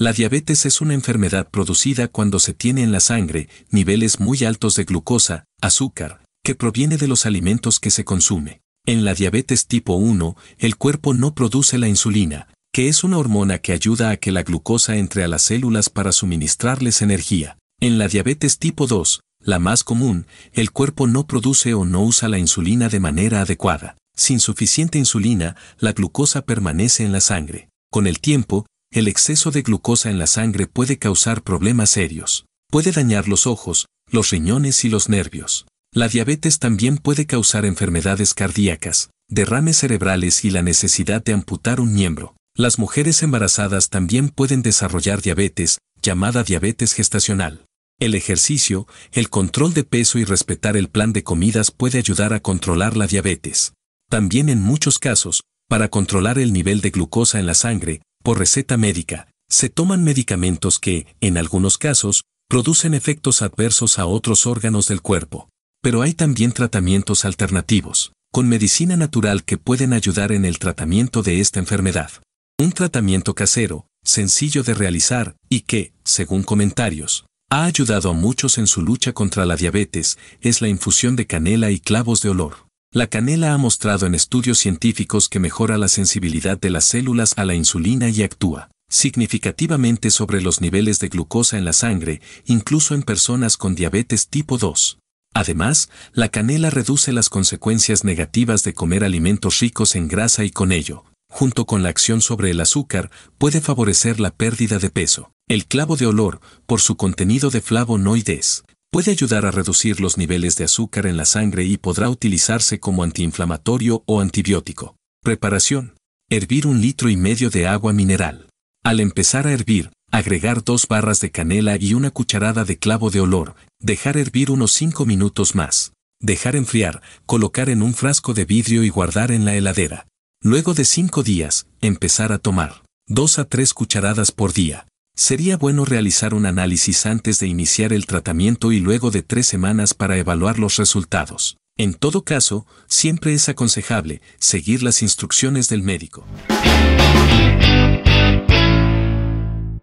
La diabetes es una enfermedad producida cuando se tiene en la sangre niveles muy altos de glucosa, azúcar, que proviene de los alimentos que se consume. En la diabetes tipo 1, el cuerpo no produce la insulina, que es una hormona que ayuda a que la glucosa entre a las células para suministrarles energía. En la diabetes tipo 2, la más común, el cuerpo no produce o no usa la insulina de manera adecuada. Sin suficiente insulina, la glucosa permanece en la sangre. Con el tiempo, el exceso de glucosa en la sangre puede causar problemas serios. Puede dañar los ojos, los riñones y los nervios. La diabetes también puede causar enfermedades cardíacas, derrames cerebrales y la necesidad de amputar un miembro. Las mujeres embarazadas también pueden desarrollar diabetes, llamada diabetes gestacional. El ejercicio, el control de peso y respetar el plan de comidas puede ayudar a controlar la diabetes. También en muchos casos, para controlar el nivel de glucosa en la sangre, por receta médica, se toman medicamentos que, en algunos casos, producen efectos adversos a otros órganos del cuerpo. Pero hay también tratamientos alternativos, con medicina natural que pueden ayudar en el tratamiento de esta enfermedad. Un tratamiento casero, sencillo de realizar y que, según comentarios, ha ayudado a muchos en su lucha contra la diabetes, es la infusión de canela y clavos de olor. La canela ha mostrado en estudios científicos que mejora la sensibilidad de las células a la insulina y actúa significativamente sobre los niveles de glucosa en la sangre, incluso en personas con diabetes tipo 2. Además, la canela reduce las consecuencias negativas de comer alimentos ricos en grasa y con ello, junto con la acción sobre el azúcar, puede favorecer la pérdida de peso. El clavo de olor, por su contenido de flavonoides, Puede ayudar a reducir los niveles de azúcar en la sangre y podrá utilizarse como antiinflamatorio o antibiótico. Preparación. Hervir un litro y medio de agua mineral. Al empezar a hervir, agregar dos barras de canela y una cucharada de clavo de olor, dejar hervir unos 5 minutos más. Dejar enfriar, colocar en un frasco de vidrio y guardar en la heladera. Luego de 5 días, empezar a tomar 2 a 3 cucharadas por día. Sería bueno realizar un análisis antes de iniciar el tratamiento y luego de tres semanas para evaluar los resultados. En todo caso, siempre es aconsejable seguir las instrucciones del médico.